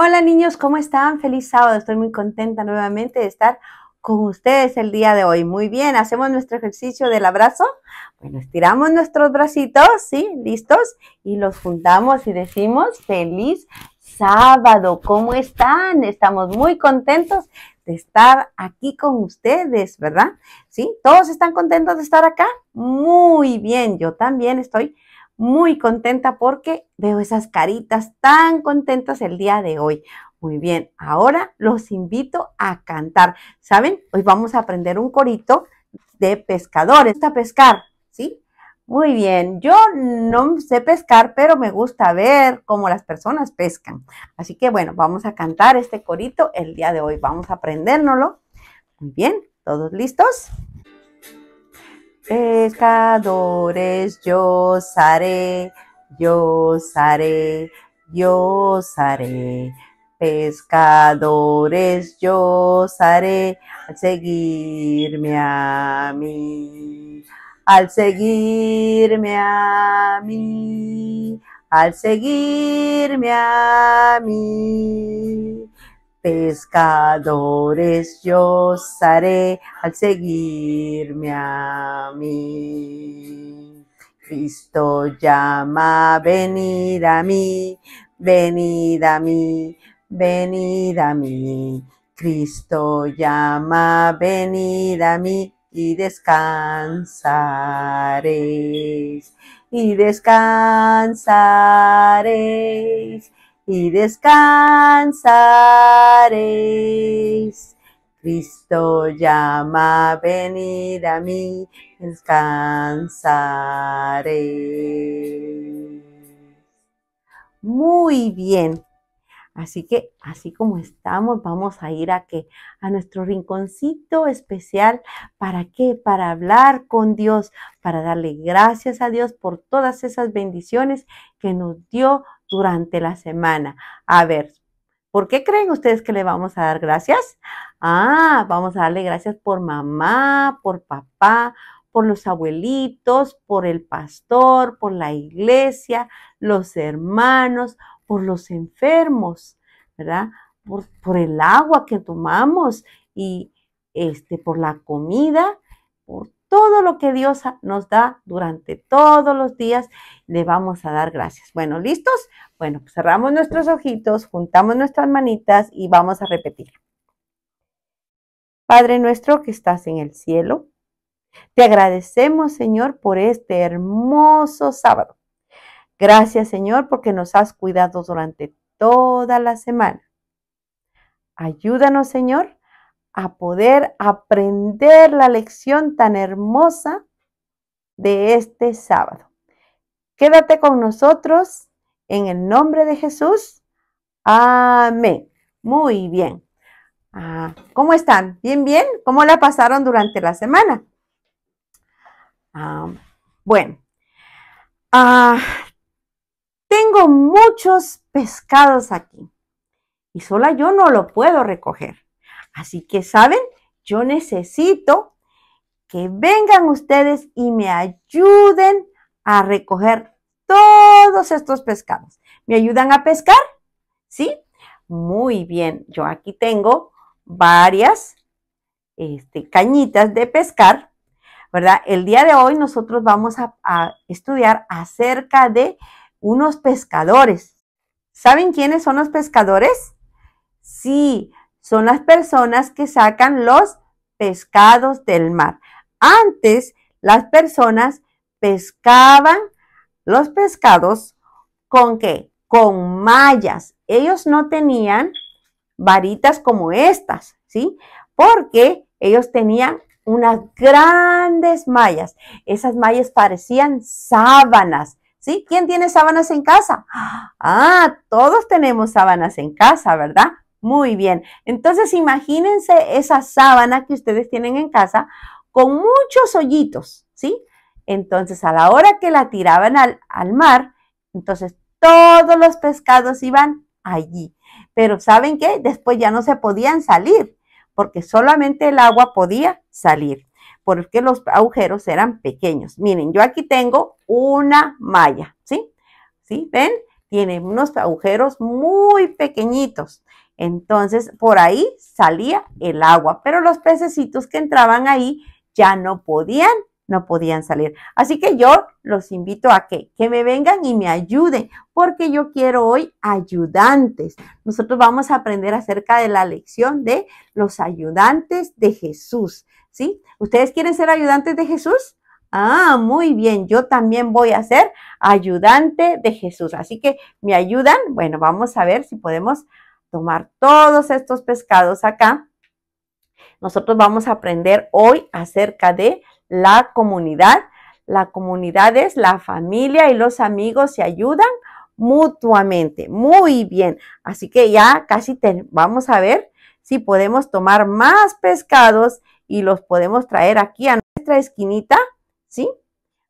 Hola niños, ¿cómo están? Feliz sábado. Estoy muy contenta nuevamente de estar con ustedes el día de hoy. Muy bien, hacemos nuestro ejercicio del abrazo. Bueno, estiramos nuestros bracitos, ¿sí? ¿Listos? Y los juntamos y decimos feliz sábado. ¿Cómo están? Estamos muy contentos de estar aquí con ustedes, ¿verdad? ¿Sí? ¿Todos están contentos de estar acá? Muy bien, yo también estoy muy contenta porque veo esas caritas tan contentas el día de hoy. Muy bien, ahora los invito a cantar. ¿Saben? Hoy vamos a aprender un corito de pescadores. gusta pescar, ¿sí? Muy bien, yo no sé pescar, pero me gusta ver cómo las personas pescan. Así que bueno, vamos a cantar este corito el día de hoy. Vamos a aprendérnoslo. Muy bien, ¿todos listos? Pescadores yo saré, yo saré, yo haré, Pescadores yo saré al seguirme a mí, al seguirme a mí, al seguirme a mí pescadores yo os al seguirme a mí. Cristo llama, venid a mí, venid a mí, venid a mí. Cristo llama, venid a mí y descansaréis, y descansaréis y descansaréis. Cristo llama, venid a mí, descansaré. Muy bien. Así que así como estamos, vamos a ir a que a nuestro rinconcito especial para qué? Para hablar con Dios, para darle gracias a Dios por todas esas bendiciones que nos dio durante la semana. A ver, ¿por qué creen ustedes que le vamos a dar gracias? Ah, vamos a darle gracias por mamá, por papá, por los abuelitos, por el pastor, por la iglesia, los hermanos, por los enfermos, ¿verdad? Por, el agua que tomamos y este, por la comida, por todo lo que Dios nos da durante todos los días, le vamos a dar gracias. Bueno, ¿listos? Bueno, pues cerramos nuestros ojitos, juntamos nuestras manitas y vamos a repetir. Padre nuestro que estás en el cielo, te agradecemos, Señor, por este hermoso sábado. Gracias, Señor, porque nos has cuidado durante toda la semana. Ayúdanos, Señor, a poder aprender la lección tan hermosa de este sábado. Quédate con nosotros en el nombre de Jesús. Amén. Muy bien. Ah, ¿Cómo están? ¿Bien, bien? ¿Cómo la pasaron durante la semana? Ah, bueno, ah, tengo muchos pescados aquí y sola yo no lo puedo recoger. Así que, ¿saben? Yo necesito que vengan ustedes y me ayuden a recoger todos estos pescados. ¿Me ayudan a pescar? ¿Sí? Muy bien. Yo aquí tengo varias este, cañitas de pescar, ¿verdad? El día de hoy nosotros vamos a, a estudiar acerca de unos pescadores. ¿Saben quiénes son los pescadores? Sí, son las personas que sacan los pescados del mar. Antes las personas pescaban los pescados con qué? Con mallas. Ellos no tenían varitas como estas, ¿sí? Porque ellos tenían unas grandes mallas. Esas mallas parecían sábanas, ¿sí? ¿Quién tiene sábanas en casa? Ah, todos tenemos sábanas en casa, ¿verdad? Muy bien. Entonces imagínense esa sábana que ustedes tienen en casa con muchos hoyitos, ¿sí? Entonces a la hora que la tiraban al, al mar, entonces todos los pescados iban allí. Pero ¿saben qué? Después ya no se podían salir porque solamente el agua podía salir, porque los agujeros eran pequeños. Miren, yo aquí tengo una malla, ¿sí? ¿Sí? ¿Ven? Tiene unos agujeros muy pequeñitos entonces, por ahí salía el agua, pero los pececitos que entraban ahí ya no podían, no podían salir. Así que yo los invito a que, que me vengan y me ayuden, porque yo quiero hoy ayudantes. Nosotros vamos a aprender acerca de la lección de los ayudantes de Jesús, ¿sí? ¿Ustedes quieren ser ayudantes de Jesús? Ah, muy bien, yo también voy a ser ayudante de Jesús. Así que me ayudan. Bueno, vamos a ver si podemos tomar todos estos pescados acá. Nosotros vamos a aprender hoy acerca de la comunidad. La comunidad es la familia y los amigos se ayudan mutuamente. Muy bien. Así que ya casi tenemos. vamos a ver si podemos tomar más pescados y los podemos traer aquí a nuestra esquinita. ¿Sí?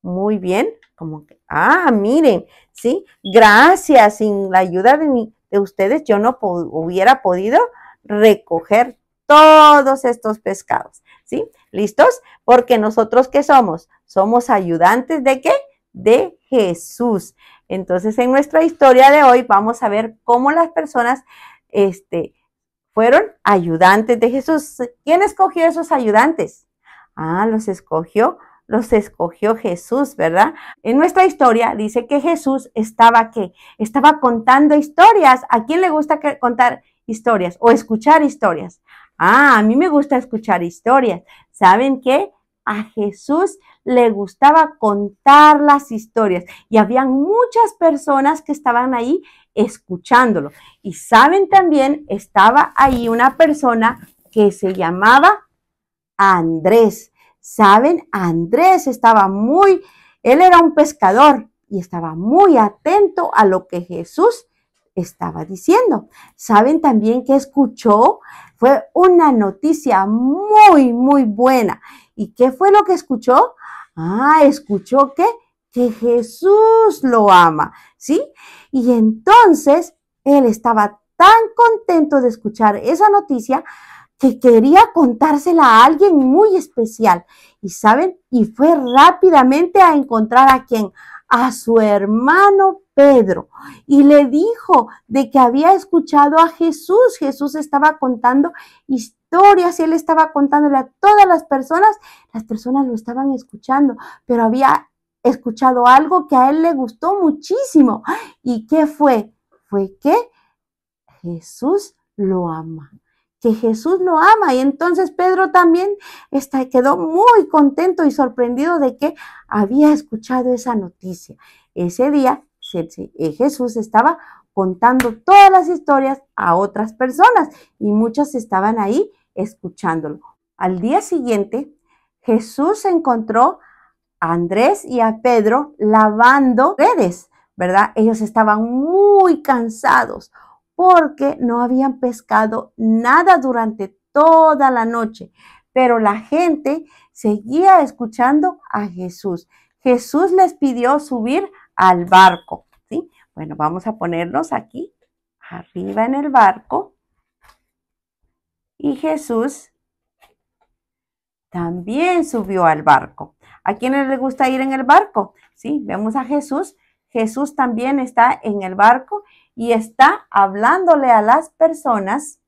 Muy bien. Como que, ah, miren, ¿sí? Gracias. Sin la ayuda de mi, ustedes, yo no hubiera podido recoger todos estos pescados, ¿sí? ¿Listos? Porque nosotros ¿qué somos? Somos ayudantes de qué? De Jesús. Entonces, en nuestra historia de hoy vamos a ver cómo las personas este, fueron ayudantes de Jesús. ¿Quién escogió esos ayudantes? Ah, los escogió los escogió Jesús, ¿verdad? En nuestra historia dice que Jesús estaba qué? Estaba contando historias. ¿A quién le gusta contar historias o escuchar historias? Ah, a mí me gusta escuchar historias. ¿Saben qué? A Jesús le gustaba contar las historias y había muchas personas que estaban ahí escuchándolo. Y saben también, estaba ahí una persona que se llamaba Andrés. Saben, Andrés estaba muy, él era un pescador y estaba muy atento a lo que Jesús estaba diciendo. Saben también que escuchó, fue una noticia muy, muy buena. ¿Y qué fue lo que escuchó? Ah, escuchó que, que Jesús lo ama, ¿sí? Y entonces él estaba tan contento de escuchar esa noticia que quería contársela a alguien muy especial. Y saben, y fue rápidamente a encontrar a quién, a su hermano Pedro y le dijo de que había escuchado a Jesús. Jesús estaba contando historias y él estaba contándole a todas las personas. Las personas lo estaban escuchando, pero había escuchado algo que a él le gustó muchísimo. ¿Y qué fue? Fue que Jesús lo ama que Jesús lo ama. Y entonces Pedro también está, quedó muy contento y sorprendido de que había escuchado esa noticia. Ese día eh, Jesús estaba contando todas las historias a otras personas y muchas estaban ahí escuchándolo. Al día siguiente, Jesús encontró a Andrés y a Pedro lavando redes, ¿verdad? Ellos estaban muy cansados, porque no habían pescado nada durante toda la noche. Pero la gente seguía escuchando a Jesús. Jesús les pidió subir al barco. ¿sí? Bueno, vamos a ponernos aquí, arriba en el barco. Y Jesús también subió al barco. ¿A quiénes les gusta ir en el barco? Sí, vemos a Jesús Jesús también está en el barco y está hablándole a las personas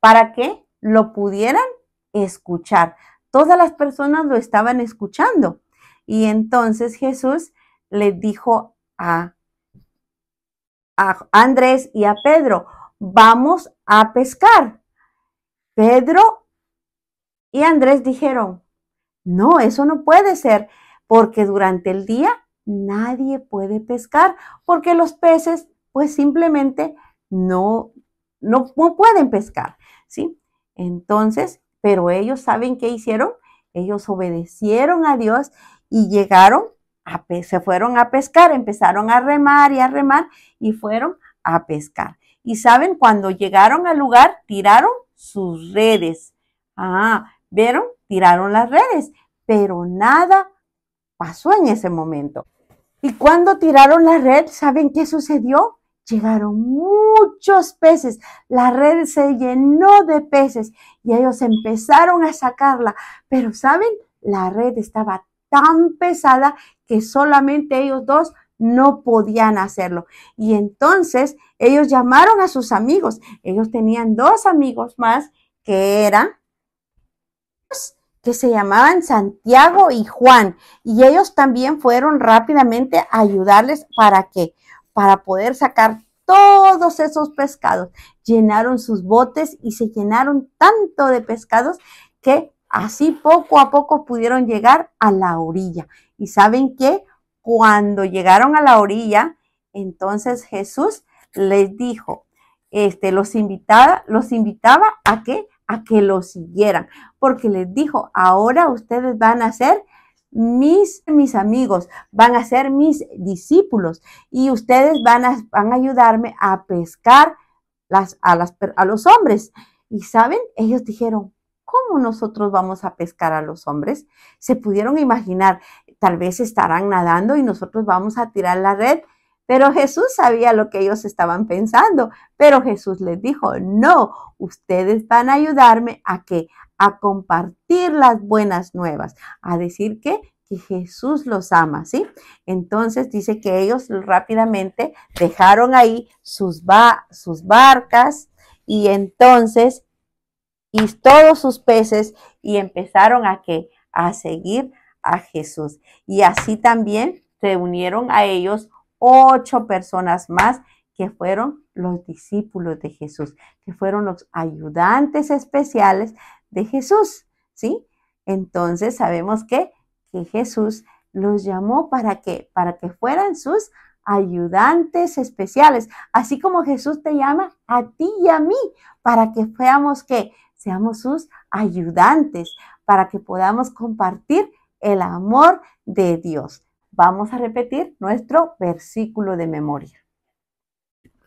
para que lo pudieran escuchar. Todas las personas lo estaban escuchando. Y entonces Jesús le dijo a, a Andrés y a Pedro, vamos a pescar. Pedro y Andrés dijeron, no, eso no puede ser, porque durante el día nadie puede pescar porque los peces pues simplemente no, no, pueden pescar, ¿sí? Entonces, pero ellos saben qué hicieron, ellos obedecieron a Dios y llegaron, a, se fueron a pescar, empezaron a remar y a remar y fueron a pescar. Y saben, cuando llegaron al lugar, tiraron sus redes. Ah, ¿vieron? Tiraron las redes, pero nada pasó en ese momento. Y cuando tiraron la red, ¿saben qué sucedió? Llegaron muchos peces, la red se llenó de peces y ellos empezaron a sacarla, pero ¿saben? La red estaba tan pesada que solamente ellos dos no podían hacerlo. Y entonces ellos llamaron a sus amigos. Ellos tenían dos amigos más que eran que se llamaban Santiago y Juan, y ellos también fueron rápidamente a ayudarles para que, para poder sacar todos esos pescados. Llenaron sus botes y se llenaron tanto de pescados que así poco a poco pudieron llegar a la orilla. Y saben que cuando llegaron a la orilla, entonces Jesús les dijo, este, los, invitaba, los invitaba a que a que lo siguieran, porque les dijo, ahora ustedes van a ser mis, mis amigos, van a ser mis discípulos y ustedes van a, van a ayudarme a pescar las, a, las, a los hombres. Y saben, ellos dijeron, ¿cómo nosotros vamos a pescar a los hombres? Se pudieron imaginar, tal vez estarán nadando y nosotros vamos a tirar la red pero Jesús sabía lo que ellos estaban pensando, pero Jesús les dijo, no, ustedes van a ayudarme a que a compartir las buenas nuevas, a decir que, Jesús los ama, ¿sí? Entonces dice que ellos rápidamente dejaron ahí sus, sus barcas y entonces y todos sus peces y empezaron a que a seguir a Jesús. Y así también se unieron a ellos ocho personas más que fueron los discípulos de Jesús, que fueron los ayudantes especiales de Jesús, ¿sí? Entonces sabemos que, que Jesús los llamó para que, para que fueran sus ayudantes especiales, así como Jesús te llama a ti y a mí, para que seamos que seamos sus ayudantes, para que podamos compartir el amor de Dios. Vamos a repetir nuestro versículo de memoria.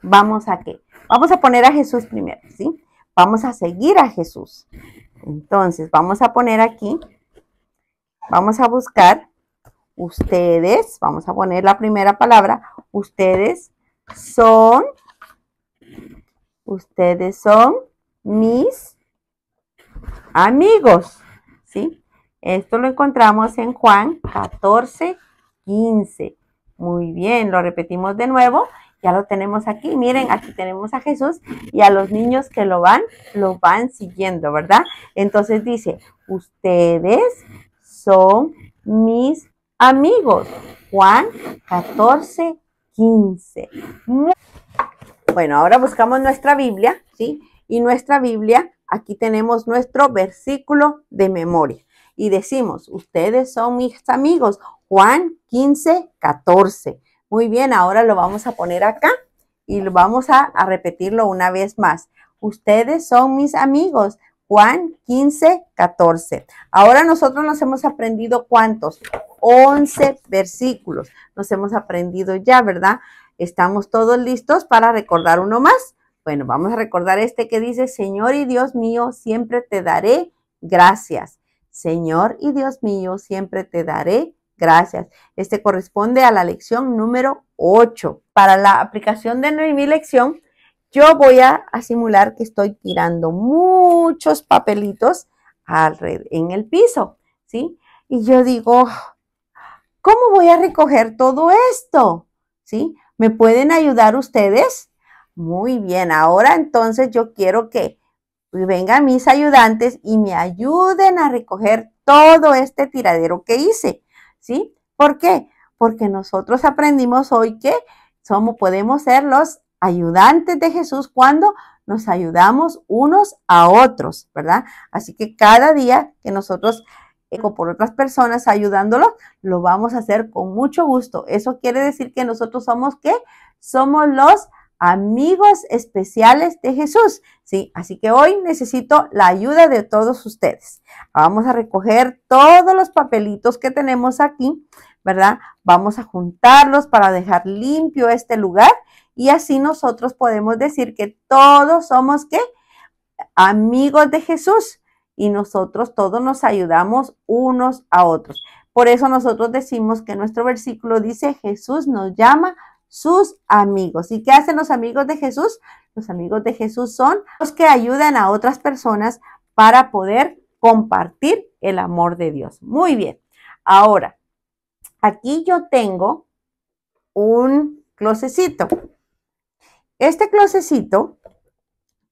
Vamos a qué? Vamos a poner a Jesús primero, ¿sí? Vamos a seguir a Jesús. Entonces, vamos a poner aquí, vamos a buscar ustedes, vamos a poner la primera palabra, ustedes son, ustedes son mis amigos, ¿sí? Esto lo encontramos en Juan 14, 15. Muy bien, lo repetimos de nuevo. Ya lo tenemos aquí. Miren, aquí tenemos a Jesús y a los niños que lo van, lo van siguiendo, ¿verdad? Entonces dice, ustedes son mis amigos. Juan 14, 15. Bueno, ahora buscamos nuestra Biblia, ¿sí? Y nuestra Biblia, aquí tenemos nuestro versículo de memoria. Y decimos, ustedes son mis amigos. Juan 15, 14. Muy bien, ahora lo vamos a poner acá y lo vamos a, repetirlo una vez más. Ustedes son mis amigos. Juan 15, 14. Ahora nosotros nos hemos aprendido cuántos? 11 versículos. Nos hemos aprendido ya, ¿verdad? ¿Estamos todos listos para recordar uno más? Bueno, vamos a recordar este que dice, Señor y Dios mío, siempre te daré gracias. Señor y Dios mío, siempre te daré Gracias. Este corresponde a la lección número 8. Para la aplicación de mi lección, yo voy a, simular que estoy tirando muchos papelitos en el piso, ¿sí? Y yo digo, ¿cómo voy a recoger todo esto? ¿Sí? ¿Me pueden ayudar ustedes? Muy bien, ahora entonces yo quiero que vengan mis ayudantes y me ayuden a recoger todo este tiradero que hice. ¿sí? ¿Por qué? Porque nosotros aprendimos hoy que somos, podemos ser los ayudantes de Jesús cuando nos ayudamos unos a otros, ¿verdad? Así que cada día que nosotros eh, o por otras personas ayudándolos, lo vamos a hacer con mucho gusto. Eso quiere decir que nosotros somos que somos los amigos especiales de Jesús. Sí, así que hoy necesito la ayuda de todos ustedes. Vamos a recoger todos los papelitos que tenemos aquí, ¿verdad? Vamos a juntarlos para dejar limpio este lugar y así nosotros podemos decir que todos somos qué? Amigos de Jesús y nosotros todos nos ayudamos unos a otros. Por eso nosotros decimos que nuestro versículo dice Jesús nos llama sus amigos. ¿Y qué hacen los amigos de Jesús? Los amigos de Jesús son los que ayudan a otras personas para poder compartir el amor de Dios. Muy bien. Ahora, aquí yo tengo un closecito. Este closecito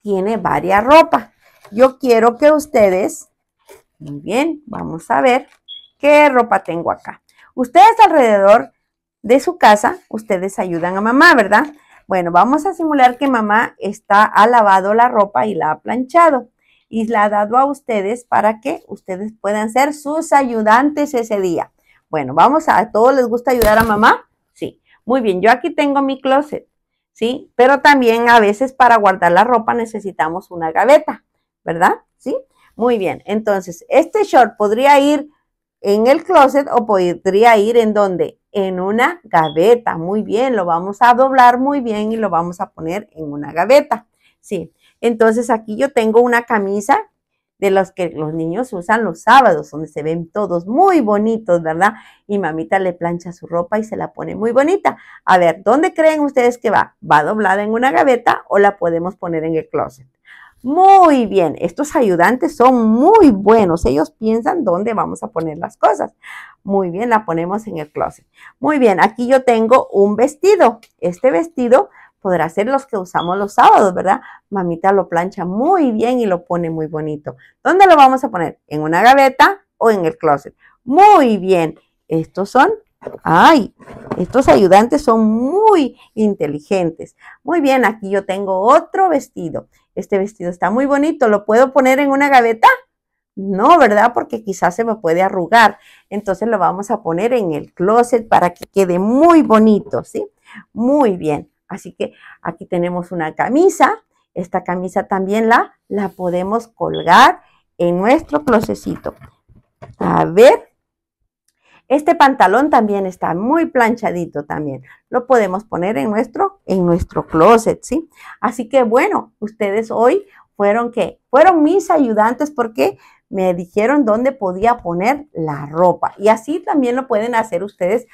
tiene varias ropa. Yo quiero que ustedes, muy bien, vamos a ver qué ropa tengo acá. Ustedes alrededor de su casa, ustedes ayudan a mamá, ¿verdad? Bueno, vamos a simular que mamá está, ha lavado la ropa y la ha planchado y la ha dado a ustedes para que ustedes puedan ser sus ayudantes ese día. Bueno, vamos a, ¿a todos les gusta ayudar a mamá? Sí. Muy bien, yo aquí tengo mi closet, ¿sí? Pero también a veces para guardar la ropa necesitamos una gaveta, ¿verdad? ¿Sí? Muy bien, entonces, este short podría ir en el closet o podría ir en donde? En una gaveta. Muy bien, lo vamos a doblar muy bien y lo vamos a poner en una gaveta. Sí, entonces aquí yo tengo una camisa de los que los niños usan los sábados, donde se ven todos muy bonitos, ¿verdad? Y mamita le plancha su ropa y se la pone muy bonita. A ver, ¿dónde creen ustedes que va? ¿Va doblada en una gaveta o la podemos poner en el closet? Muy bien, estos ayudantes son muy buenos. Ellos piensan dónde vamos a poner las cosas. Muy bien, la ponemos en el closet. Muy bien, aquí yo tengo un vestido. Este vestido podrá ser los que usamos los sábados, ¿verdad? Mamita lo plancha muy bien y lo pone muy bonito. ¿Dónde lo vamos a poner? ¿En una gaveta o en el closet? Muy bien, estos son Ay, estos ayudantes son muy inteligentes. Muy bien, aquí yo tengo otro vestido. Este vestido está muy bonito. ¿Lo puedo poner en una gaveta? No, ¿verdad? Porque quizás se me puede arrugar. Entonces lo vamos a poner en el closet para que quede muy bonito, ¿sí? Muy bien. Así que aquí tenemos una camisa. Esta camisa también la, la podemos colgar en nuestro closet. A ver, este pantalón también está muy planchadito también. Lo podemos poner en nuestro, en nuestro closet, ¿sí? Así que bueno, ustedes hoy fueron que fueron mis ayudantes porque me dijeron dónde podía poner la ropa. Y así también lo pueden hacer ustedes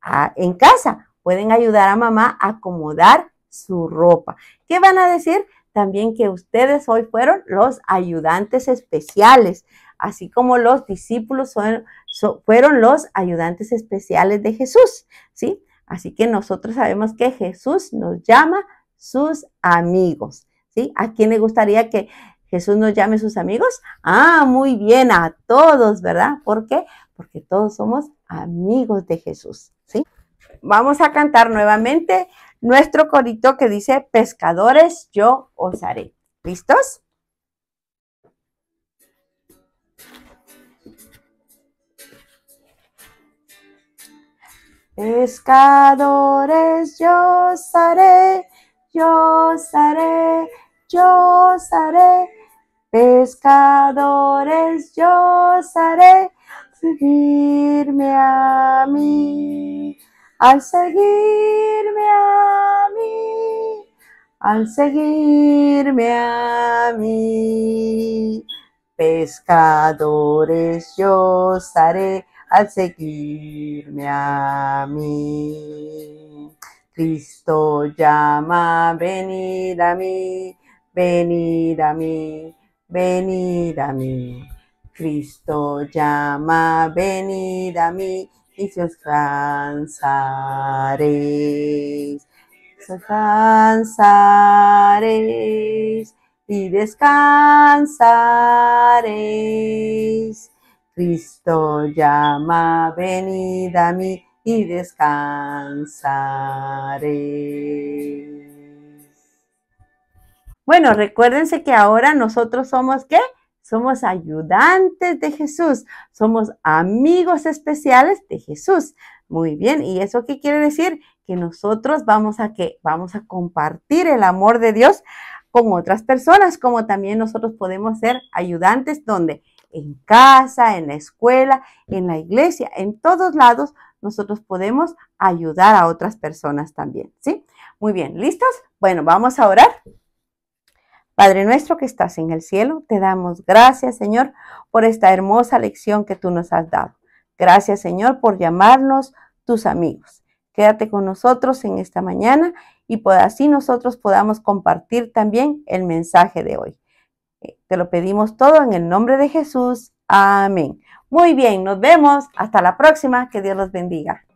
ah, en casa. Pueden ayudar a mamá a acomodar su ropa. ¿Qué van a decir? También que ustedes hoy fueron los ayudantes especiales así como los discípulos fueron los ayudantes especiales de Jesús, ¿sí? Así que nosotros sabemos que Jesús nos llama sus amigos, ¿sí? ¿A quién le gustaría que Jesús nos llame sus amigos? Ah, muy bien, a todos, ¿verdad? ¿Por qué? Porque todos somos amigos de Jesús, ¿sí? Vamos a cantar nuevamente nuestro corito que dice, pescadores, yo os haré. ¿Listos? Pescadores yo seré, yo seré, yo seré. Pescadores yo seré, seguirme a mí. Al seguirme a mí, al seguirme a mí. Pescadores yo seré, al seguirme a mí. Cristo llama, venid a mí, venid a mí, venid a mí. Cristo llama, venid a mí y se os cansaréis. Os cansaréis y descansaréis Cristo llama, venid a mí y descansaré. Bueno, recuérdense que ahora nosotros somos qué? Somos ayudantes de Jesús, somos amigos especiales de Jesús. Muy bien, ¿y eso qué quiere decir? Que nosotros vamos a qué? Vamos a compartir el amor de Dios con otras personas, como también nosotros podemos ser ayudantes donde en casa, en la escuela, en la iglesia, en todos lados, nosotros podemos ayudar a otras personas también, ¿sí? Muy bien, ¿listos? Bueno, vamos a orar. Padre nuestro que estás en el cielo, te damos gracias, Señor, por esta hermosa lección que tú nos has dado. Gracias, Señor, por llamarnos tus amigos. Quédate con nosotros en esta mañana y por pues así nosotros podamos compartir también el mensaje de hoy. Eh, te lo pedimos todo en el nombre de Jesús. Amén. Muy bien, nos vemos. Hasta la próxima. Que Dios los bendiga.